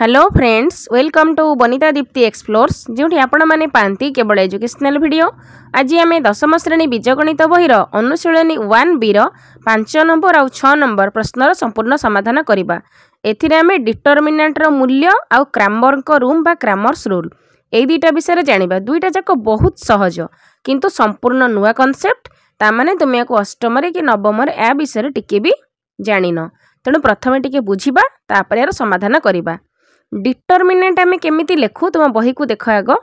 Hello friends welcome to Banita Dipti explores ଯେଉଁଠି ଆପଣମାନେ ପାଆନ୍ତି କେବଳ ଏଜୁକେସନାଲ୍ ଭିଡ଼ିଓ ଆଜି ଆମେ ଦଶମ ଶ୍ରେଣୀ ବୀଜଗଣିତ ବହିର ଅନୁଶୀଳନୀ ୱାନ୍ ବିର ପାଞ୍ଚ ନମ୍ବର ଆଉ ଛଅ ନମ୍ବର ପ୍ରଶ୍ନର ସମ୍ପୂର୍ଣ୍ଣ ସମାଧାନ କରିବା ଏଥିରେ ଆମେ ଡିଟର୍ମିନାଣ୍ଟର ମୂଲ୍ୟ ଆଉ କ୍ରାମରଙ୍କ ରୁମ୍ ବା କ୍ରାମର୍ସ ରୁଲ୍ ଏଇ ଦୁଇଟା ବିଷୟରେ ଜାଣିବା ଦୁଇଟା ଯାକ ବହୁତ ସହଜ କିନ୍ତୁ ସମ୍ପୂର୍ଣ୍ଣ ନୂଆ କନସେପ୍ଟ ତା ମାନେ ତୁମେ ଆକୁ ଅଷ୍ଟମରେ କି ନବମରେ ଏହା ବିଷୟରେ ଟିକେ ବି ଜାଣିନ ତେଣୁ ପ୍ରଥମେ ଟିକେ ବୁଝିବା ତାପରେ ଏହାର ସମାଧାନ କରିବା ଡିଟର୍ମିନେଣ୍ଟ ଆମେ କେମିତି ଲେଖୁ ତୁମ ବହିକୁ ଦେଖ ଆଗ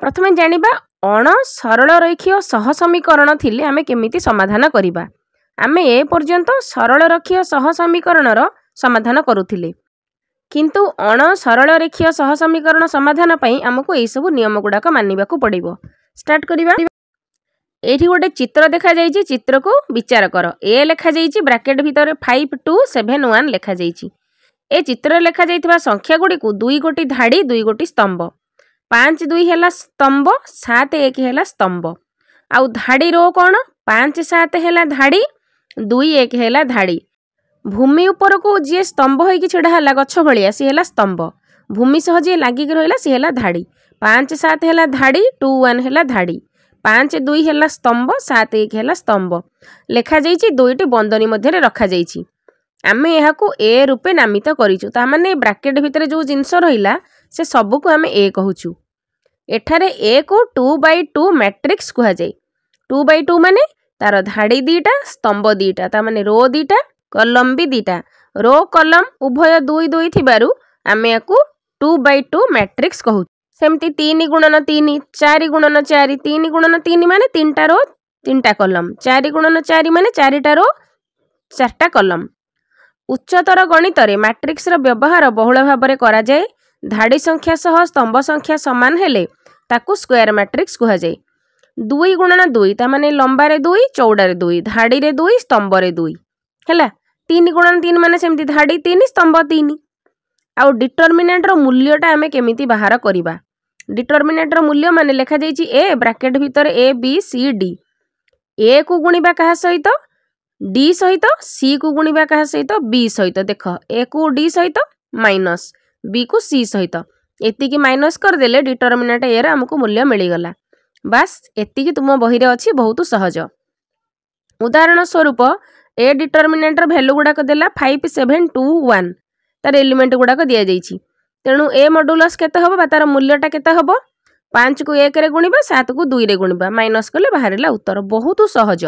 ପ୍ରଥମେ ଜାଣିବା ଅଣ ସରଳ ରଖି ଓ ସହସମୀକରଣ ଥିଲେ ଆମେ କେମିତି ସମାଧାନ କରିବା ଆମେ ଏ ପର୍ଯ୍ୟନ୍ତ ସରଳ ରଖି ଓ ସହସମୀକରଣର ସମାଧାନ କରୁଥିଲେ କିନ୍ତୁ ଅଣ ସରଳ ରେଖି ଓ ସହସମୀକରଣ ସମାଧାନ ପାଇଁ ଆମକୁ ଏହିସବୁ ନିୟମ ଗୁଡ଼ାକ ମାନିବାକୁ ପଡ଼ିବ ଷ୍ଟାର୍ଟ କରିବା ଏଇଠି ଗୋଟେ ଚିତ୍ର ଦେଖାଯାଇଛି ଚିତ୍ରକୁ ବିଚାର କର ଏ ଲେଖାଯାଇଛି ବ୍ରାକେଟ୍ ଭିତରେ ଫାଇଭ୍ ଟୁ ସେଭେନ୍ ୱାନ୍ ଲେଖାଯାଇଛି ଏ ଚିତ୍ରରେ ଲେଖାଯାଇଥିବା ସଂଖ୍ୟାଗୁଡ଼ିକୁ ଦୁଇ ଗୋଟି ଧାଡ଼ି ଦୁଇ ଗୋଟି ସ୍ତମ୍ଭ ପାଞ୍ଚ ଦୁଇ ହେଲା ସ୍ତମ୍ଭ ସାତ ଏକ ହେଲା ସ୍ତମ୍ଭ ଆଉ ଧାଡ଼ି ରୋ କ'ଣ ପାଞ୍ଚ ସାତ ହେଲା ଧାଡ଼ି ଦୁଇ ଏକ ହେଲା ଧାଡ଼ି ଭୂମି ଉପରକୁ ଯିଏ ସ୍ତମ୍ଭ ହୋଇକି ଛିଡ଼ା ହେଲା ଗଛ ଭଳିଆ ସିଏ ହେଲା ସ୍ତମ୍ଭ ଭୂମି ସହ ଯିଏ ଲାଗିକି ରହିଲା ସିଏ ହେଲା ଧାଡ଼ି ପାଞ୍ଚ ସାତ ହେଲା ଧାଡ଼ି ଟୁ ୱାନ୍ ହେଲା ଧାଡ଼ି ପାଞ୍ଚ ଦୁଇ ହେଲା ସ୍ତମ୍ଭ ସାତ ଏକ ହେଲା ସ୍ତମ୍ଭ ଲେଖାଯାଇଛି ଦୁଇଟି ବନ୍ଦନୀ ମଧ୍ୟରେ ରଖାଯାଇଛି ଆମେ ଏହାକୁ ଏ ରୂପେ ନାମିତ କରିଛୁ ତାମାନେ ବ୍ରାକେଟ୍ ଭିତରେ ଯେଉଁ ଜିନିଷ ରହିଲା ସେ ସବୁକୁ ଆମେ ଏ କହୁଛୁ ଏଠାରେ ଏକୁ ଟୁ ବାଇ ଟୁ ମ୍ୟାଟ୍ରିକ୍ସ କୁହାଯାଏ ଟୁ ବାଇ ଟୁ ମାନେ ତା'ର ଧାଡ଼ି ଦୁଇଟା ସ୍ତମ୍ଭ ଦୁଇଟା ତା'ମାନେ ରୋ ଦୁଇଟା କଲମ ବି ଦୁଇଟା ରୋ କଲମ ଉଭୟ ଦୁଇ ଦୁଇ ଥିବାରୁ ଆମେ ୟାକୁ ଟୁ ବାଇ ଟୁ ମ୍ୟାଟ୍ରିକ୍ସ କହୁଛୁ ସେମିତି ତିନି ଗୁଣନ ତିନି ଚାରି ଗୁଣନ ଚାରି ତିନି ଗୁଣନ ତିନି ମାନେ ତିନିଟା ରୋ ତିନିଟା କଲମ ଚାରି ଗୁଣନ ଚାରି ମାନେ ଚାରିଟା ରୋ ଚାରିଟା କଲମ ଉଚ୍ଚତର ଗଣିତରେ ମାଟ୍ରିକ୍ସର ବ୍ୟବହାର ବହୁଳ ଭାବରେ କରାଯାଏ ଧାଡ଼ି ସଂଖ୍ୟା ସହ ସ୍ତମ୍ଭ ସଂଖ୍ୟା ସମାନ ହେଲେ ତାକୁ ସ୍କୋୟାର ମାଟ୍ରିକ୍ସ କୁହାଯାଏ ଦୁଇ ଗୁଣନ ଦୁଇ ତାମାନେ ଲମ୍ବାରେ ଦୁଇ ଚଉଡ଼ାରେ ଦୁଇ ଧାଡ଼ିରେ ଦୁଇ ସ୍ତମ୍ଭରେ ଦୁଇ ହେଲା ତିନି ଗୁଣନ ତିନି ମାନେ ସେମିତି ଧାଡ଼ି ତିନି ସ୍ତମ୍ଭ ତିନି ଆଉ ଡିଟର୍ମିନେଣ୍ଟର ମୂଲ୍ୟଟା ଆମେ କେମିତି ବାହାର କରିବା ଡିଟର୍ମିନେଣ୍ଟର ମୂଲ୍ୟ ମାନେ ଲେଖାଯାଇଛି ଏ ବ୍ରାକେଟ୍ ଭିତରେ ଏ ବି ସି ଡି ଏକୁ ଗୁଣିବା କାହା ସହିତ ডি সহিত সি কু গুণিবা কাহা সহিত বি সহিত দেখ এ কু ডি সহিত মাইনস বি কু সি সহিত এতিকি মাইনস করেদেলে ডিটরমিনেট এর আমাকে মূল্য মিলিগলা বাস এতিকি তুম বহিরে অছি বহুত সহজ উদাহরণ স্বরূপ এ ডিটরমিনেটর ভ্যালু গুড়াক দেলা ফাইভ সেভেন টু ওয়ান তার এলিমেন্ট গুড়াক দিয়া যাইছি তেণু এ মডুলস কেতে হব বা তার মূল্যটা কেতে হব পাঁচ কু এক ଏକରେ সাত কু দুই ଗୁଣିବା মাইনস কলে বাহারা উত্তর ବହୁତ সহজ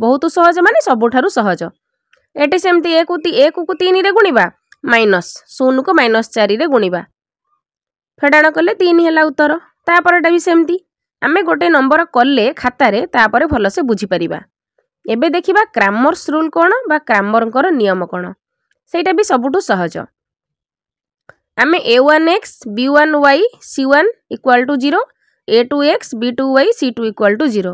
ବହୁତ ସହଜ ମାନେ ସବୁଠାରୁ ସହଜ ଏଠି ସେମିତି ଏକୁ ଏକକୁ ତିନିରେ ଗୁଣିବା ମାଇନସ୍ ଶୂନକୁ ମାଇନସ୍ ଚାରିରେ ଗୁଣିବା ଫେଡ଼ାଣ କଲେ ତିନି ହେଲା ଉତ୍ତର ତାପରଟା ବି ସେମିତି ଆମେ ଗୋଟେ ନମ୍ବର କଲେ ଖାତାରେ ତାପରେ ଭଲସେ ବୁଝିପାରିବା ଏବେ ଦେଖିବା କ୍ରାମର୍ସ ରୁଲ୍ କ'ଣ ବା କ୍ରାମରଙ୍କର ନିୟମ କ'ଣ ସେଇଟା ବି ସବୁଠୁ ସହଜ ଆମେ A one X B one Y C one equal to zero A two X B two Y C two equal to zero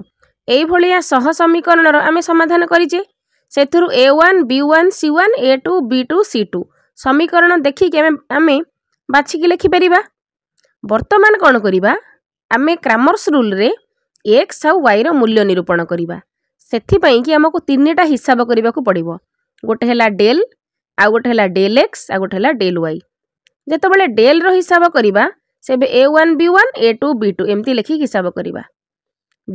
এইভাবে ସହ ସମୀକରଣର ଆମେ ସମାଧାନ କରିଛେ ସେଥିରୁ A one B one C one A two B two C two সমীকরণ দেখিকি ଆମେ আমি বাছিকি লেখিপারিবা বর্তমান କ'ଣ କରିବା ଆମେ କ୍ରାମର୍ସ ରୁଲ୍ରେ ଏକ୍ସ ଆଉ ୱାଇର ମୂଲ୍ୟ ନିରୂପଣ କରିବା ସେଥିପାଇଁକି ଆମକୁ ତିନିଟା ହିସାବ କରିବାକୁ ପଡ଼ିବ ଗୋଟେ ହେଲା ଡେଲ୍ ଆଉ ଗୋଟେ ହେଲା ଡେଲ୍ ଏକ୍ସ ଆଉ ଗୋଟେ ହେଲା ଡେଲ୍ ୱାଇ ଯେତେବେଳେ ଡେଲ୍ର ହିସାବ କରିବା ସେବେ A one B one A two B two ଏମିତି ଲେଖିକି ହିସାବ କରିବା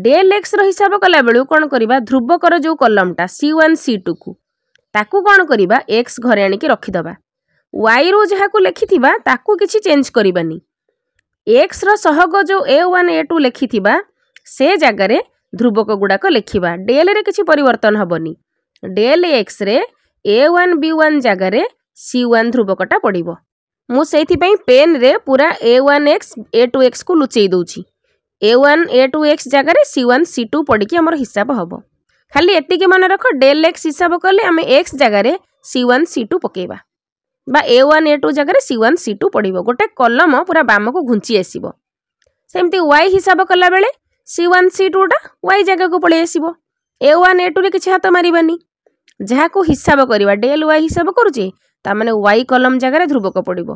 ଡେଲ୍ ଏକ୍ସର ହିସାବ କଲାବେଳୁ କ'ଣ କରିବା ଧ୍ରୁବକର ଯେଉଁ କଲମଟା ସି ୱାନ୍ ସି ଟୁକୁ ତାକୁ କ'ଣ କରିବା ଏକ୍ସ ଘରେ ଆଣିକି ରଖିଦେବା ୱାଇରୁ ଯାହାକୁ ଲେଖିଥିବା ତାକୁ କିଛି ଚେଞ୍ଜ କରିବାନି ଏକ୍ସର ସହଗ ଯେଉଁ ଏ ୱାନ୍ ଏ ଟୁ ଲେଖିଥିବା ସେ ଜାଗାରେ ଧ୍ରୁବକ ଗୁଡ଼ାକ ଲେଖିବା ଡେଲ୍ରେ କିଛି ପରିବର୍ତ୍ତନ ହେବନି ଡେଲ୍ ଏକ୍ସରେ ଏ ୱାନ୍ ବି ୱାନ୍ ଜାଗାରେ ସି ୱାନ୍ ଧ୍ରୁବକଟା ପଡ଼ିବ ମୁଁ ସେଇଥିପାଇଁ ପେନ୍ରେ ପୁରା A one X A two ଏକ୍ସକୁ ଲୁଚାଇ ଦେଉଛି A one A two X जगार सी वन सी टू पड़ी आम हिसाब हम खाली एतिक मन रख डेल एक्स हिसाब कले आम एक्स जगार सी वन सी टू पकेवा বা এ ওয়ান এ টু জায়গায় সি ওয়ান সি টু পড়ব গোটে কলম পুরা বামকু ঘুঞ্চি আসব সেমতি ওয়াই হিসাব কলাবেলে সি ওয়ান সি টুটা ওয়াই জায়গাকে পড়ে আসব এ ওয়ান এ টুরে কিছু হাত মারবানি যা হিসাব করা ডেল ওয়াই হিসাব করুছে তা মানে ওয়াই কলম জায়গায় ধ্রুবক পড়ব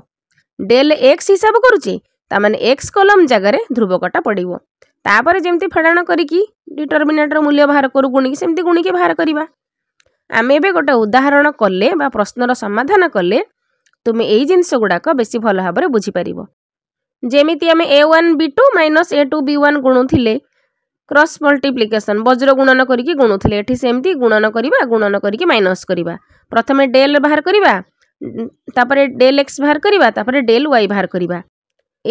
ডেল এক্স হিসাব করুছে ତାମାନେ ଏକ୍ସ କଲମ୍ ଜାଗାରେ ଧ୍ରୁବକଟା ପଡ଼ିବ ତାପରେ ଯେମିତି ଫେଡ଼ାଣ କରିକି ଡିଟରମିନେଟ୍ର ମୂଲ୍ୟ ବାହାର କରୁ ଗୁଣିକି ସେମିତି ଗୁଣିକି ବାହାର କରିବା ଆମେ ଏବେ ଗୋଟେ ଉଦାହରଣ କଲେ ବା ପ୍ରଶ୍ନର ସମାଧାନ କଲେ ତୁମେ ଏଇ ଜିନିଷ ଗୁଡ଼ାକ ବେଶୀ ଭଲ ଭାବରେ ବୁଝିପାରିବ ଯେମିତି ଆମେ A one B two minus A two B one ଗୁଣୁଥିଲେ କ୍ରସ୍ ମଲ୍ଟିପ୍ଲିକେସନ୍ ବଜ୍ର ଗୁଣନ କରିକି ଗୁଣୁଥିଲେ ଏଠି ସେମିତି ଗୁଣନ କରିବା ଗୁଣନ କରିକି ମାଇନସ୍ କରିବା ପ୍ରଥମେ ଡେଲ୍ ବାହାର କରିବା ତାପରେ ଡେଲ୍ ଏକ୍ସ ବାହାର କରିବା ତାପରେ ଡେଲ୍ ୱାଇ ବାହାର କରିବା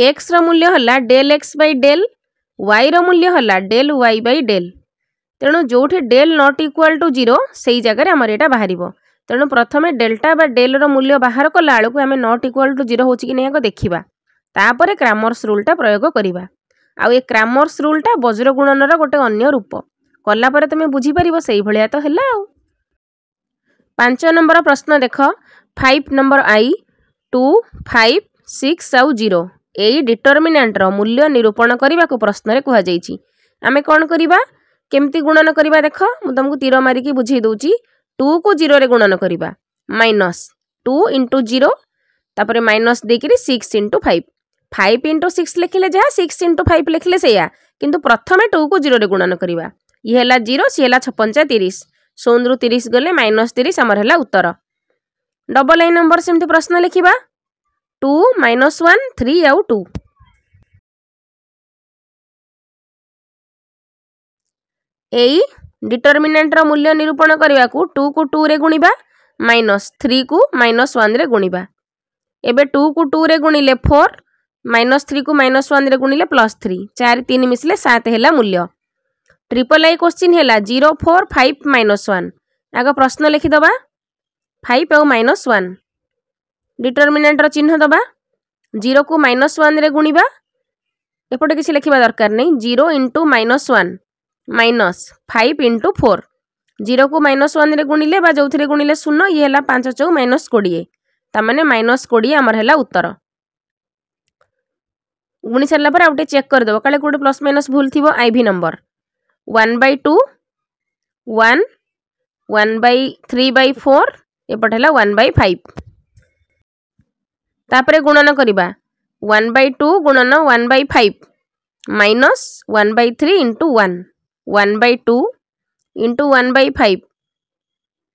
ଏକ୍ସର ମୂଲ୍ୟ ହେଲା ଡେଲ୍ ଏକ୍ସ ବାଇ ଡେଲ୍ ୱାଇର ମୂଲ୍ୟ ହେଲା ଡେଲ୍ ୱାଇ ବାଇ ଡେଲ୍ ତେଣୁ ଯେଉଁଠି del not equal to zero ସେଇ ଜାଗାରେ ଆମର ଏଇଟା ବାହାରିବ ତେଣୁ ପ୍ରଥମେ ଡେଲ୍ଟା ବା ଡେଲ୍ର ମୂଲ୍ୟ ବାହାର କଲା ବେଳକୁ ଆମେ ନଟ୍ ଇକ୍ୱାଲ୍ ଟୁ ଜିରୋ ହେଉଛି କି ନାହିଁ ଆଗ ଦେଖିବା ତାପରେ କ୍ରାମର୍ସ ରୁଲ୍ଟା ପ୍ରୟୋଗ କରିବା ଆଉ ଏ କ୍ରାମର୍ସ ରୁଲ୍ଟା ବଜ୍ରଗୁଣନର ଗୋଟେ ଅନ୍ୟ ରୂପ କଲା ପରେ ତୁମେ ବୁଝିପାରିବ ସେଇଭଳିଆ ତ ହେଲା ଆଉ ପାଞ୍ଚ ନମ୍ବର ପ୍ରଶ୍ନ ଦେଖ five number I two five six ଆଉ ଜିରୋ ଏଇ ଡିଟରମିନାଣ୍ଟର ମୂଲ୍ୟ ନିରୂପଣ କରିବାକୁ ପ୍ରଶ୍ନରେ କୁହାଯାଇଛି ଆମେ କ'ଣ କରିବା କେମିତି ଗୁଣନ କରିବା ଦେଖ ମୁଁ ତୁମକୁ ତୀର ମାରିକି ବୁଝେଇ ଦେଉଛି ଟୁକୁ ଜିରୋରେ ଗୁଣନ କରିବା ମାଇନସ୍ ଟୁ ଇଣ୍ଟୁ ଜିରୋ ତାପରେ ମାଇନସ୍ ଦେଇକିରି six into five five into six ଲେଖିଲେ ଯାହା ସିକ୍ସ ଇଣ୍ଟୁ ଫାଇଭ୍ ଲେଖିଲେ ସେଇଆ କିନ୍ତୁ ପ୍ରଥମେ ଟୁକୁ ଜିରୋରେ ଗୁଣନ କରିବା ଇଏ ହେଲା ଜିରୋ ସିଏ ହେଲା ଛପଞ୍ଚା ତିରିଶ ଶୂନରୁ ତିରିଶ ଗଲେ ମାଇନସ୍ ତିରିଶ ଆମର ହେଲା ଉତ୍ତର ଡବଲ୍ ଲାଇନ୍ ନମ୍ବର ସେମିତି ପ୍ରଶ୍ନ ଲେଖିବା 2 minus 1, 3 ଆଉ 2 ଏଇ ଡିଟରମିନାଣ୍ଟର ମୂଲ୍ୟ ନିରୂପଣ କରିବାକୁ ଟୁ କୁ ଟୁରେ ଗୁଣିବା ମାଇନସ୍ ଥ୍ରୀକୁ ମାଇନସ୍ ୱାନ୍ରେ ଗୁଣିବା ଏବେ ଟୁ କୁ ଟୁରେ ଗୁଣିଲେ ଫୋର୍ ମାଇନସ୍ ଥ୍ରୀକୁ ମାଇନସ୍ ୱାନ୍ରେ ଗୁଣିଲେ ପ୍ଲସ୍ ଥ୍ରୀ ଚାରି ତିନି ମିଶିଲେ ସାତ ହେଲା ମୂଲ୍ୟ ଟ୍ରିପଲ୍ ଆଇ କ୍ୱଶ୍ଚିନ୍ ହେଲା zero four five minus one ଆଗ ପ୍ରଶ୍ନ ଲେଖିଦେବା ଫାଇଭ୍ ଆଉ ମାଇନସ୍ ୱାନ୍ ডিটরমিনান্টর চিহ্ন দেবা জিরোকু মাইনস ওয়ান্রে গুণবা এপটে কিছু লেখা দরকার নেই zero into minus one minus five into four জিরোকু মাইনস ওয়ান্রে গুণিলে বা যে গুণিলে শূন্য ইয়ে হল পাঁচ চৌ মাইনস কোড়িয়ে তার মানে মাইনস কোড়িয়ে আমার হল উত্তর গুণি সারা পরে আগে চেক করেদেব কালে কোটি প্লস মাইনস ভুল থাকবে IV number one by two one one by three by four এপট হল ওয়ান বাই ফাইভ ତାପରେ ଗୁଣନ କରିବା ୱାନ୍ ବାଇ ଟୁ ଗୁଣନ one by five minus one by three into one one by two into one by five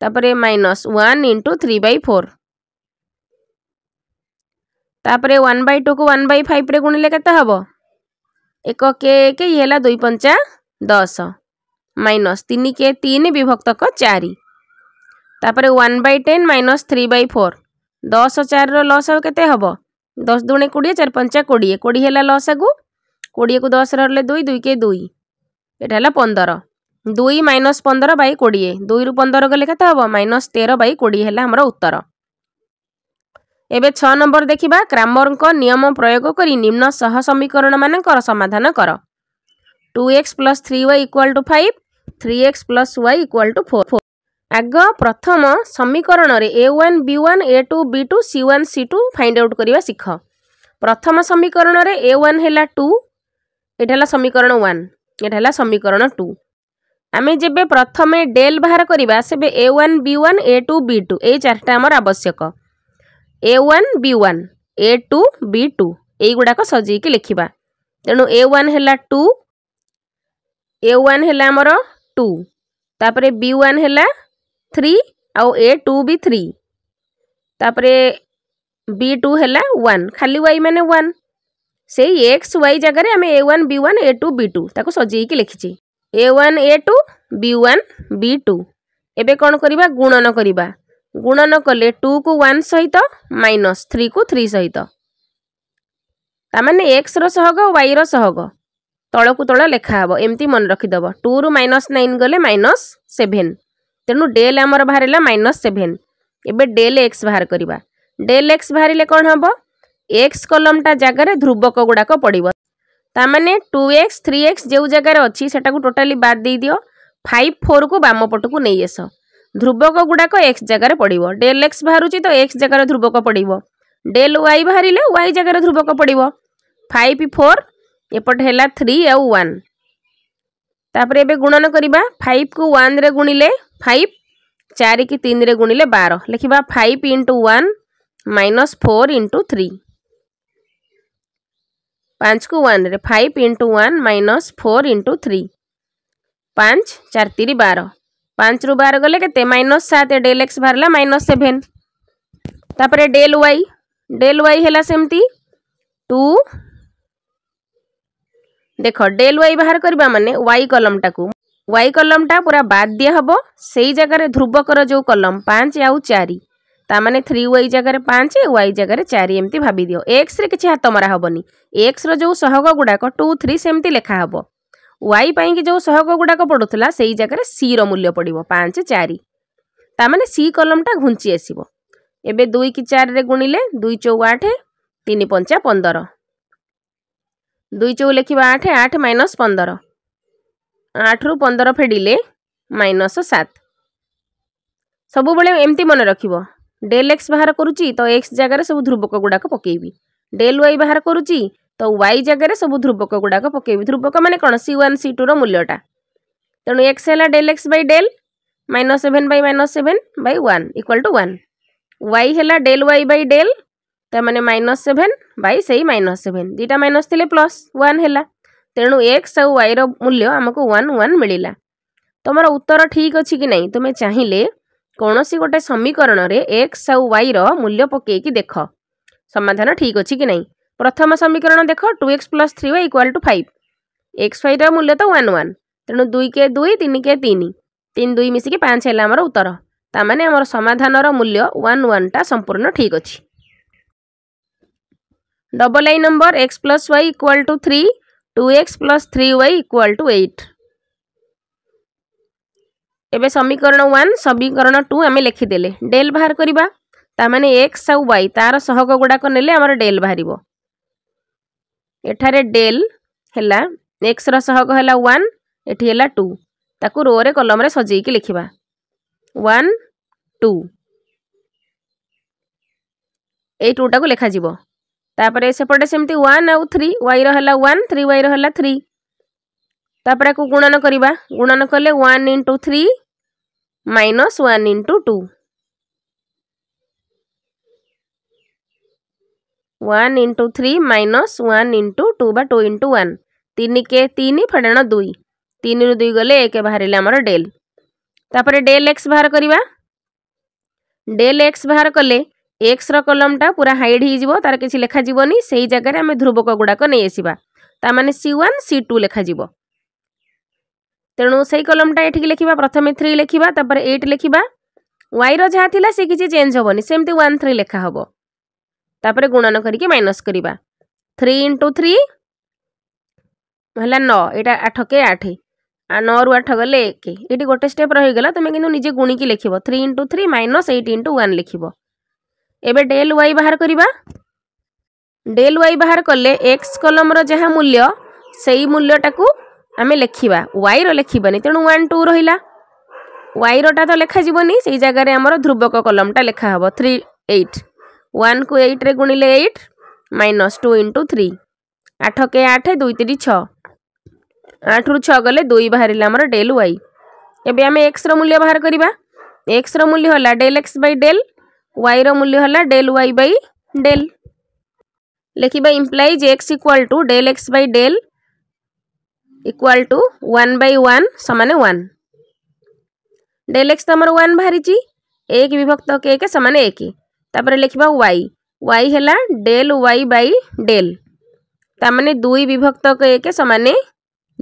ତାପରେ minus one into three by four ତାପରେ one by ଟୁକୁ one by ଫାଇଭ୍ରେ ଗୁଣିଲେ କେତେ ହେବ ଏକ କେ କେ ଇଏ ହେଲା ଦୁଇ ପଞ୍ଚା ଦଶ ମାଇନସ୍ ତିନି କେ ତିନି ବିଭକ୍ତକ ଚାରି ତାପରେ one by ten minus three by four ଦଶ ଚାରିର ଲସ୍ ଆଉ କେତେ ହେବ ଦଶ ଦୁଣେ କୋଡ଼ିଏ ଚାରି ପଞ୍ଚା କୋଡ଼ିଏ କୋଡ଼ିଏ ହେଲା ଲସ୍ ଆଗକୁ କୋଡ଼ିଏକୁ ଦଶରେ ହେଲେ ଦୁଇ ଦୁଇ କେ ଦୁଇ ଏଇଟା ହେଲା ପନ୍ଦର ଦୁଇ ମାଇନସ୍ ପନ୍ଦର ବାଇ କୋଡ଼ିଏ ଦୁଇରୁ ପନ୍ଦର ଗଲେ କେତେ ହେବ ମାଇନସ୍ ତେର ବାଇ କୋଡ଼ିଏ ହେଲା ଆମର ଉତ୍ତର ଏବେ ଛଅ ନମ୍ବର ଦେଖିବା କ୍ରାମରଙ୍କ ନିୟମ ପ୍ରୟୋଗ କରି ନିମ୍ନ ସହ ସମୀକରଣ ମାନଙ୍କର ସମାଧାନ କର two X plus three Y equal to five three X plus Y equal to four ଆଗ ପ୍ରଥମ ସମୀକରଣରେ A one B one A two B two C one C two find out କରିବା ଶିଖ ପ୍ରଥମ ସମୀକରଣରେ ଏ ୱାନ୍ ହେଲା two ଏଇଟା ହେଲା ସମୀକରଣ ୱାନ୍ ଏଇଟା ହେଲା ସମୀକରଣ ଟୁ ଆମେ ଯେବେ ପ୍ରଥମେ ଡେଲ୍ ବାହାର କରିବା ସେବେ A one B one A two B two ଏଇ ଚାରିଟା ଆମର ଆବଶ୍ୟକ A one B one A two B two ଏଇଗୁଡ଼ାକ ସଜେଇକି ଲେଖିବା ତେଣୁ ଏ ୱାନ୍ ହେଲା ଟୁ ଏ ୱାନ୍ ହେଲା ଆମର ଟୁ ତାପରେ ବି ୱାନ୍ ହେଲା थ्री आ टू भी थ्री तापर बी टू है वन खाली वाई मैंने वन से एक्स वाई जगह आम A one B one A two B two ताक सजे लिखी A one A two B one B two एवं कौन करवा गुणन करवा गुणन कले टू को वन सहित माइनस थ्री को थ्री सहित ताने एक्स रग वाई रग तल कु तल लेखा हे एमती मन रखिदेव टू रु माइनस नाइन गले माइनस सेभेन তেণু ডেଲ୍ ଆମର ବାହାରିଲା ମାଇନସ୍ ସେଭେନ୍ ଏବେ ଡେଲ୍ ଏକ୍ସ ବାହାର କରିବା ଡେଲ୍ ଏକ୍ସ ବାହାରିଲେ କ'ଣ ହେବ ଏକ୍ସ କଲମ୍ଟା ଜାଗାରେ ଧ୍ରୁବକ ଗୁଡ଼ାକ ପଡ଼ିବ ତାମାନେ ଟୁ ଏକ୍ସ ଥ୍ରୀ ଏକ୍ସ ଯେଉଁ ଜାଗାରେ ଅଛି ସେଟାକୁ ଟୋଟାଲି ବାଦ ଦେଇଦିଅ ଫାଇଭ୍ ଫୋର୍କୁ ବାମ ପଟକୁ ନେଇ ଆସ ଧ୍ରୁବକ ଗୁଡ଼ାକ ଏକ୍ସ ଜାଗାରେ ପଡ଼ିବ ଡେଲ୍ ଏକ୍ସ ବାହାରୁଛି ତ ଏକ୍ସ ଜାଗାରେ ଧ୍ରୁବକ ପଡ଼ିବ ଡେଲ୍ ୱାଇ ବାହାରିଲେ ୱାଇ ଜାଗାରେ ଧ୍ରୁବକ ପଡ଼ିବ ଫାଇଭ୍ ଫୋର୍ ଏପଟେ ହେଲା ଥ୍ରୀ ଆଉ ୱାନ୍ ତାପରେ ଏବେ ଗୁଣନ କରିବା ଫାଇଭ୍କୁ ୱାନ୍ରେ ଗୁଣିଲେ फाइव चार कि तीन रे गुणिले बार लिखा five into one minus four into three पाँच को one five into one minus four into three पाँच चार तीन बार पाँच रु बार गले के माइनस सात डेल एक्स बाहर माइनस सेभेन तापर डेल वाई डेल वाई है सेमती टू देख डेल वाई बाहर करवा मैंने वाई कलम टाक ওয়াই কলমটা পুরা বাদ দিয়ে হব সেই জায়গার ধ্রুবকর যে কলম পাঁচ আউ চারি তা মানে থ্রি ওয়াই জায়গায় পাঁচ ওয়াই জায়গায় চারি এমতি ভাবি দিও এক্সরে কিছু হাত মরা হবনি এক্সর যে সহগ গুড়াক টু থ্রি সেমতি লেখা হব ওয়াই পাইকি যে সহগ গুড়াক পড়ুলা সেই জায়গায় সির মূল্য পড়ব পাঁচ চারি তা মানে সি কলমটা ঘুঞ্চি আসব এবে দুই কি চারে গুণিলে দুই চৌ আঠ তিন পঞ্চা পনের দুই চৌ লেখা আঠ আঠ মাইনস পনের ଆଠରୁ ପନ୍ଦର ଫେଡ଼ିଲେ ମାଇନସ୍ ସାତ ସବୁବେଳେ ଏମିତି ମନେ ରଖିବ ଡେଲ୍ ଏକ୍ସ ବାହାର କରୁଛି ତ ଏକ୍ସ ଜାଗାରେ ସବୁ ଧ୍ରୁବକ ଗୁଡ଼ାକ ପକାଇବି ଡେଲ୍ ୱାଇ ବାହାର କରୁଛି ତ ୱାଇ ଜାଗାରେ ସବୁ ଧ୍ରୁବକ ଗୁଡ଼ାକ ପକାଇବି ଧ୍ରୁବକ ମାନେ କ'ଣ ସି ୱାନ୍ ସି ଟୁର ମୂଲ୍ୟଟା ତେଣୁ ଏକ୍ସ ହେଲା del X by del minus seven by minus seven by one equal to one Y ହେଲା ଡେଲ୍ ୱାଇ ବାଇ ଡେଲ୍ ତା ମାନେ ମାଇନସ୍ ସେଭେନ୍ ବାଇ ସେଇ ମାଇନସ୍ ସେଭେନ୍ ଦୁଇଟା ମାଇନସ୍ ଥିଲେ ପ୍ଲସ୍ ୱାନ୍ ହେଲା ତେଣୁ ଏକ୍ସ ଆଉ ୱାଇର ମୂଲ୍ୟ ଆମକୁ ୱାନ୍ ୱାନ୍ ମିଳିଲା ତୁମର ଉତ୍ତର ଠିକ୍ ଅଛି କି ନାହିଁ ତୁମେ ଚାହିଁଲେ କୌଣସି ଗୋଟେ ସମୀକରଣରେ ଏକ୍ସ ଆଉ ୱାଇର ମୂଲ୍ୟ ପକାଇକି ଦେଖ ସମାଧାନ ଠିକ୍ ଅଛି କି ନାହିଁ ପ୍ରଥମ ସମୀକରଣ ଦେଖ two X plus three Y equal to five X ୱାଇର ମୂଲ୍ୟ ତ ୱାନ୍ ୱାନ୍ ତେଣୁ ଦୁଇ କେ ଦୁଇ ତିନି କେ ତିନି ତିନି ଦୁଇ ମିଶିକି ପାଞ୍ଚ ହେଲା ଆମର ଉତ୍ତର ତା'ମାନେ ଆମର ସମାଧାନର ମୂଲ୍ୟ ୱାନ୍ ୱାନ୍ଟା ସମ୍ପୂର୍ଣ୍ଣ ଠିକ୍ ଅଛି double I number X plus Y equal to three 2x plus 3y equal to 8. एबे समीकरण 1 समीकरण 2 हमें लिखि देले डेल बाहर करबा ता माने x आ y तार सहक गोडा को नेले हमर डेल बाहरिबो एठारे डेल हैला x रो सहक हैला 1 एठी हैला 2 ताकु रो रे कलम रे सजेई के लिखिबा 1 2 ए टूटा को लिखा जिवो ତାପରେ ସେପଟେ ସେମିତି ୱାନ୍ ଆଉ ଥ୍ରୀ ୱାଇର ହେଲା ୱାନ୍ ଥ୍ରୀ ୱାଇର ହେଲା ଥ୍ରୀ ତାପରେ ଆକୁ ଗୁଣନ କରିବା ଗୁଣନ କଲେ one into three minus one into two one into three minus one into two ବା ଟୁ ଇଣ୍ଟୁ ୱାନ୍ ତିନି କେ ତିନି ଫେଡ଼ାଣ ଦୁଇ ତିନିରୁ ଦୁଇ ଗଲେ ଏକ ବାହାରିଲେ ଆମର ଡେଲ୍ ତାପରେ ଡେଲ୍ ଏକ୍ସ ବାହାର କରିବା ଡେଲ୍ ଏକ୍ସ ବାହାର କଲେ এক্সর কলমটা পুরা হাইড হয়ে তার কিছু লেখা যাবনি সেই জায়গায় আমি ধ্রুবক গুড়াক নিয়ে আসবা তার মানে সি ওয়ান সি টু লেখা যাব তেণু সেই কলমটা এটিকি লেখা প্রথমে থ্রি লেখা তারপরে এইট লেখা ওয়াইর যা লা সে কিছু চেঞ্জ হবনি সেমতি ওয়ান থ্রি লেখা হব তাপরে গুণন করিকি মাইনস করা থ্রি ইন্টু থ্রি হল ন এটা আঠ কে আঠ আর নু আঠ গেলে এক এটি গোটে স্টেপ রহিগলা তুমি কিন্তু নিজে গুণিকি লিখব three into three minus eight into one লিখব এবে ডেল ওয়াই বাহার করা ডেল ওয়াই বাহার কলে এক্স কলমর যা মূল্য সেই মূল্যটা আমি লেখিবা ওয়াইর লেখিবানি তেমন ওয়ান টু রহিলা ওয়াইরটা তো লেখা যাবনি সেই জায়গায় আমার ধ্রুবক কলমটা লেখা হব থ্রি এইট ওয়ান কু এইট্রে গুণিলে eight minus two into three আঠ কে আঠ দুই তিরি ছ আঠর ছ গলে দুই বাহারা আমার ডেল ওয়াই এবে আমি এক্সর মূল্য বাহার করা এক্সর মূল্য হল del X by del Y रूल्य है डेल वाई बै डेल लेख implies X equal to del X by del equal to one by one सामने वन डेल एक्स तो आम वन बाहरी एक विभक्त एक सामने एक लिखा वाई वाई है डेल वाई बै डेल तमाने दुई विभक्त एक सामने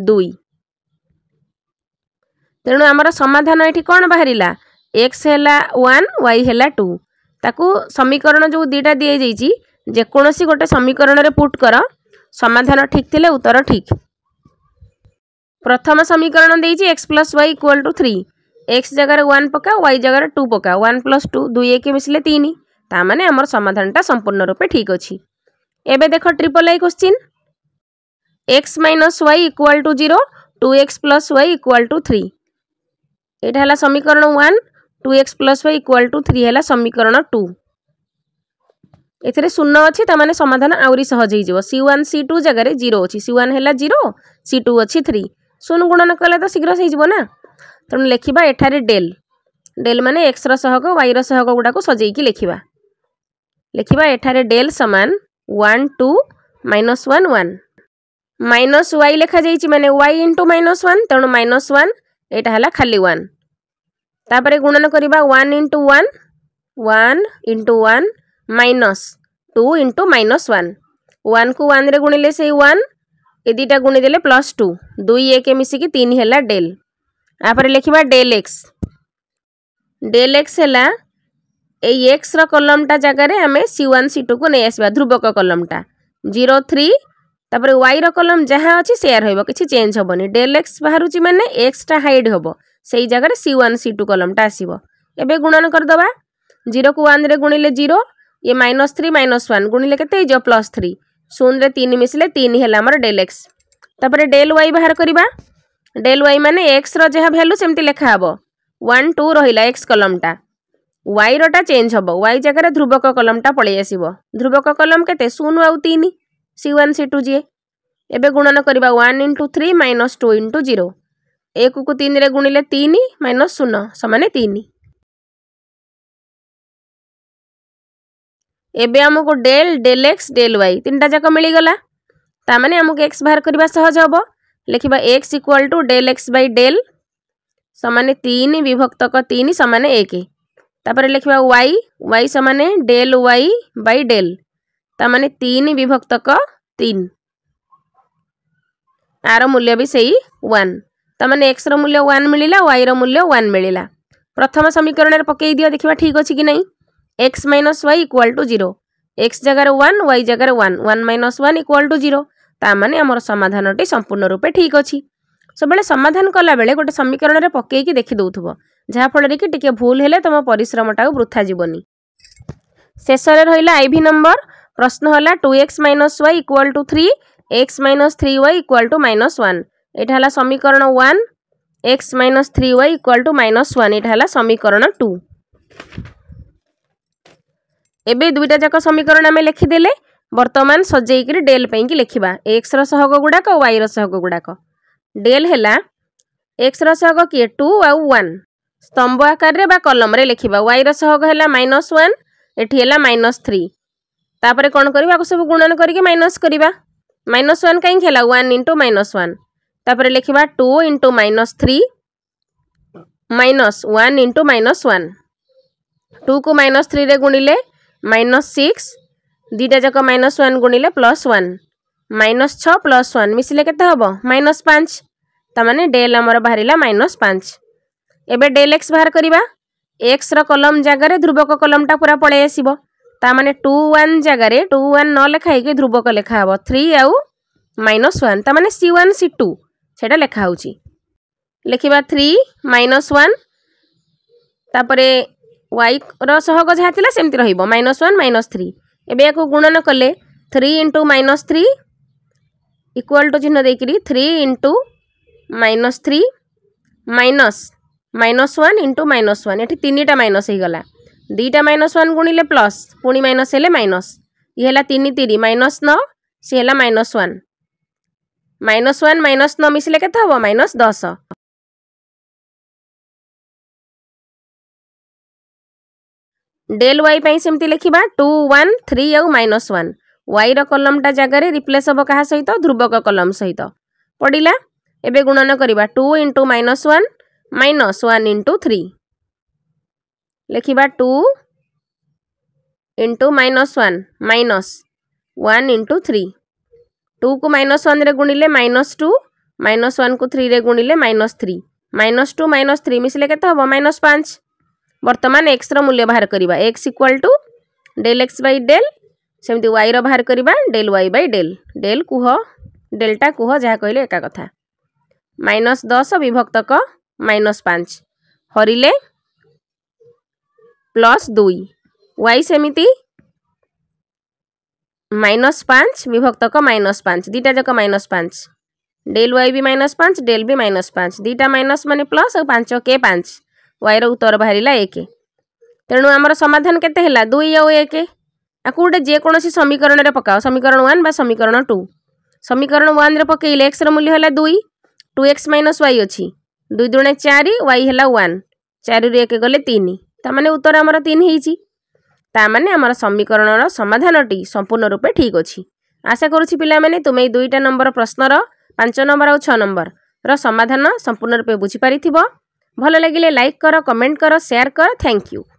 दुई तेणु आमर समाधान ये कौन बाहर एक्स है वाई है टू ତାକୁ ସମୀକରଣ ଯେଉଁ ଦୁଇଟା ଦିଆଯାଇଛି ଯେକୌଣସି ଗୋଟେ ସମୀକରଣରେ ପୁଟ୍ କର ସମାଧାନ ଠିକ୍ ଥିଲେ ଉତ୍ତର ଠିକ୍ ପ୍ରଥମ ସମୀକରଣ ଦେଇଛି X plus Y equal to three X ଜାଗାରେ ୱାନ୍ ପକା ୱାଇ ଜାଗାରେ ଟୁ ପକା ୱାନ୍ ପ୍ଲସ୍ ଟୁ ଦୁଇ ଏକ ମିଶିଲେ ତିନି ତାମାନେ ଆମର ସମାଧାନଟା ସମ୍ପୂର୍ଣ୍ଣ ରୂପେ ଠିକ୍ ଅଛି ଏବେ ଦେଖ triple I question X minus Y equal to zero two X plus Y equal to three ଏଇଟା ହେଲା ସମୀକରଣ one two X plus Y equal to three ହେଲା ସମୀକରଣ ଟୁ ଏଥିରେ ଶୂନ ଅଛି ତାମାନେ ସମାଧାନ ଆହୁରି ସହଜ ହେଇଯିବ ସି ୱାନ୍ ସି ଟୁ ଜାଗାରେ ଜିରୋ ଅଛି ସି ୱାନ୍ ହେଲା ଜିରୋ ସି ଟୁ ଅଛି ଥ୍ରୀ ଶୂନ ଗୁଣନ କଲେ ତ ଶୀଘ୍ର ହେଇଯିବ ନା ତେଣୁ ଲେଖିବା ଏଠାରେ ଡେଲ୍ ଡେଲ୍ ମାନେ ଏକ୍ସର ସହକ ୱାଇର ସହକ ଗୁଡ଼ାକୁ ସଜେଇକି ଲେଖିବା ଲେଖିବା ଏଠାରେ ଡେଲ୍ ସମାନ one two minus one one minus Y ଲେଖାଯାଇଛି ମାନେ ୱାଇ ଇଣ୍ଟୁ ମାଇନସ୍ ୱାନ୍ ତେଣୁ ମାଇନସ୍ ୱାନ୍ ଏଇଟା ହେଲା ଖାଲି ୱାନ୍ তাপরে গুণন করা one into one one into one minus two into minus one ওয়ানকু ওয়ানরে গুণিলে সেই ওয়ান এ দুইটা গুণিদেলে প্লস টু দুই এক মিশিকি তিন হল ডেল তাপরে লিখবা ডেল এক্স ডেল এক্স হল এই এক্সর কলমটা জায়গায় আমি সি ওয়ান সি টু কু নিয়ে আসবা ধ্রুবক কলমটা জিরো থ্রি তাপরে ওয়াইর কলম যা অছি সেয়া রহব কিছু চেঞ্জ হবনি ডেল এক্স বাহুছি মানে এক্সটা হাইড হব সেই জায়গায় সি ওয়ান সি টু কলমটা আসব এবে গুণন করেদবা জিরোকু ওয়ানরে গুণিলে জিরো ইয়ে মাইনস থ্রি মাইনস ওয়ান গুণিলে কেতে হয়ে প্লস থ্রি শূন্যে তিন মিশিলে তিন হল আমার ডেল এক্স তাপরে ডেল ওয়াই বাহার করা ডেল ওয়াই মানে এক্সর যা ভ্যালু সেমতি লেখা হব ওয়ান টু রহিলা এক্স কলমটা ওয়াইরটা চেঞ্জ হব ওয়াই জায়গায় ধ্রুবক কলমটা পলাই আসব ধ্রুবক কলম কেতে শূন্য আউ তিন সি ওয়ান সি টু যিয়ে এবে গুণন করা one into three minus two into zero ଏକକୁ ତିନିରେ ଗୁଣିଲେ ତିନି ମାଇନସ୍ ଶୂନ ସମାନେ ତିନି ଏବେ ଆମକୁ del del x del y ତିନିଟା ଯାକ ମିଳିଗଲା ତାମାନେ ଆମକୁ ଏକ୍ସ ବାହାର କରିବା ସହଜ ହେବ ଲେଖିବା x equal to del X by del ସମାନେ ତିନି ବିଭକ୍ତକ ତିନି ସମାନେ ଏକ ତାପରେ ଲେଖିବା ୱାଇ ୱାଇ ସମାନେ ଡେଲ୍ ୱାଇ ବାଇ ଡେଲ୍ ତାମାନେ ତିନି ବିଭକ୍ତକ ତିନି ଆର ମୂଲ୍ୟ ବି ସେଇ ୱାନ୍ ତାମାନେ ଏକ୍ସର ମୂଲ୍ୟ ୱାନ୍ ମିଳିଲା ୱାଇର ମୂଲ୍ୟ ୱାନ୍ ମିଳିଲା ପ୍ରଥମ ସମୀକରଣରେ ପକାଇ ଦିଅ ଦେଖିବା ଠିକ୍ ଅଛି କି ନାହିଁ x minus Y equal to zero x ଜାଗାରେ ୱାନ୍ ୱାଇ ଜାଗାରେ one one minus one equal to zero ତାମାନେ ଆମର ସମାଧାନଟି ସମ୍ପୂର୍ଣ୍ଣ ରୂପେ ଠିକ୍ ଅଛି ସବୁବେଳେ ସମାଧାନ କଲାବେଳେ ଗୋଟେ ସମୀକରଣରେ ପକାଇକି ଦେଖିଦେଉଥିବ ଯାହାଫଳରେ କି ଟିକେ ଭୁଲ ହେଲେ ତୁମ ପରିଶ୍ରମଟାକୁ ବୃଥା ଯିବନି ଶେଷରେ ରହିଲା ଆଇଭି ନମ୍ବର ପ୍ରଶ୍ନ ହେଲା two x minus Y equal to three x minus three Y equal to minus one ଏଇଟା ହେଲା ସମୀକରଣ one x minus three Y equal to minus one ଏଇଟା ହେଲା ସମୀକରଣ ଟୁ ଏବେ ଦୁଇଟା ଯାକ ସମୀକରଣ ଆମେ ଲେଖିଦେଲେ ବର୍ତ୍ତମାନ ସଜେଇକିରି ଡେଲ୍ ପାଇଁକି ଲେଖିବା ଏକ୍ସର ସହଗ ଗୁଡ଼ାକ ୱାଇର ସହଗ ଗୁଡ଼ାକ ଡେଲ୍ ହେଲା ଏକ୍ସର ସହଗ କିଏ ଟୁ ଆଉ ୱାନ୍ ସ୍ତମ୍ଭ ଆକାରରେ ବା କଲମରେ ଲେଖିବା ୱାଇର ସହଗ ହେଲା ମାଇନସ୍ ୱାନ୍ ଏଠି ହେଲା ମାଇନସ୍ ଥ୍ରୀ ତାପରେ କ'ଣ କରିବା ଆକୁ ସବୁ ଗୁଣନ କରିକି ମାଇନସ୍ କରିବା ମାଇନସ୍ ୱାନ୍ କାହିଁକି ହେଲା ୱାନ୍ ଇଣ୍ଟୁ ମାଇନସ୍ ୱାନ୍ তাপরে লিখবা two into minus three minus one into minus one টুকু মাইনস থ্রিরে গুণিলে মাইনস সিক্স দুইটা যাক মাইনস ওয়ান গুণিলে প্লস ওয়ান মাইনস ছ প্লস ওয়ান মিশিলে কেতে হব মাইনস পাঁচ ତା ମାନେ ଡେଲ୍ ଆମର ବାହାରିଲା ମାଇନସ୍ ପାଞ୍ଚ ଏବେ ଡେଲ୍ ଏକ୍ସ ବାହାର କରିବା ଏକ୍ସର କଲମ୍ ଜାଗାରେ ଧ୍ରୁବକ କଲମ୍ଟା ପୁରା ପଳେଇ ଆସିବ ତା ମାନେ ଟୁ ୱାନ୍ ଜାଗାରେ ଟୁ ୱାନ୍ ନ ଲେଖା ହେଇକି ଧ୍ରୁବକ ଲେଖା ହେବ ଥ୍ରୀ ଆଉ ମାଇନସ୍ ୱାନ୍ ତା ମାନେ ସି ୱାନ୍ ସି ଟୁ সেটা লেখা হচ্ছে লেখিবা থ্রি মাইনস ওয়ান তাপরে ওয়াইর সহগ যা লা সেমতি রহব মাইনস ওয়ান মাইনস থ্রি এবে ইয়াকু গুণন কলে three into minus three equal to চিহ্ন দিয়ে three into minus three minus minus one into minus one এটি তিনটা মাইনস হয়েগলা দুইটা মাইনস ওয়ান গুণিলে প্লস পুঁ মাইনস হলে মাইনস ইয়ে হল তিন তিরি মাইনস ন সি হল minus one minus one minus ন মিশিলে কেতে হব মাইনস দশ ডেল ওয়াই পাই সেমতি লিখবা টু ওয়ান থ্রি আউ মাইনস ওয়ান ওয়াইর কলমটা জায়গায় রিপ্লেস হব কাহা সহিত ধ্রুবক কলম সহিত পড়া এবে গুণন করা two into minus one minus one into three লিখবা two into minus one minus one into three ଟୁକୁ ମାଇନସ୍ ୱାନ୍ରେ ଗୁଣିଲେ ମାଇନସ୍ ଟୁ ମାଇନସ୍ ୱାନ୍କୁ ଥ୍ରୀରେ ଗୁଣିଲେ minus three minus two minus three ମିଶିଲେ କେତେ ହେବ ମାଇନସ୍ ପାଞ୍ଚ ବର୍ତ୍ତମାନ ଏକ୍ସର ମୂଲ୍ୟ ବାହାର କରିବା x equal to del X by del ସେମିତି ୱାଇର ବାହାର କରିବା del Y by del del କୁହ ଡେଲ୍ଟା କୁହ ଯାହା କହିଲେ ଏକା କଥା ମାଇନସ୍ ଦଶ ବିଭକ୍ତକ ମାଇନସ୍ ପାଞ୍ଚ ହରିଲେ ପ୍ଲସ୍ ଦୁଇ ୱାଇ ସେମିତି মাইনস পাঁচ বিভক্তক মাইনস পাঁচ দুইটা যাক মাইনস পাঁচ ডেল ওয়াই বি মাইনস পাঁচ ডেল বি মাইনস পাঁচ দুইটা মাইনস মানে প্লস আর পাঁচ কে পাঁচ ওয়াইর উত্তর বাহারা এক তেণু আমার সমাধান কেতে হল দুই আও এক আকু গোটে যেকোনসি সমীকরণের পকাও সমীকরণ ওয়ান বা সমীকরণ টু সমীকরণ ওয়ানরে পকাইলে এক্সর মূল্য হল দুই টু এক্স মাইনস ওয়াই অছি দুই দুণে চারি ওয়াই হল ওয়ান চারি এক গলে তিন তার মানে উত্তর আমার তিন হয়েছি ତାମାନେ ଆମର ସମୀକରଣର ସମାଧାନଟି ସମ୍ପୂର୍ଣ୍ଣ ରୂପେ ଠିକ୍ ଅଛି ଆଶା କରୁଛି ପିଲାମାନେ ତୁମେ ଏହି ଦୁଇଟା ନମ୍ବର ପ୍ରଶ୍ନର ପାଞ୍ଚ ନମ୍ବର ଆଉ ଛଅ ନମ୍ବରର ସମାଧାନ ସମ୍ପୂର୍ଣ୍ଣ ରୂପେ ବୁଝିପାରିଥିବ ଭଲ ଲାଗିଲେ ଲାଇକ୍ କର କମେଣ୍ଟ କର ସେୟାର କର ଥ୍ୟାଙ୍କ ୟୁ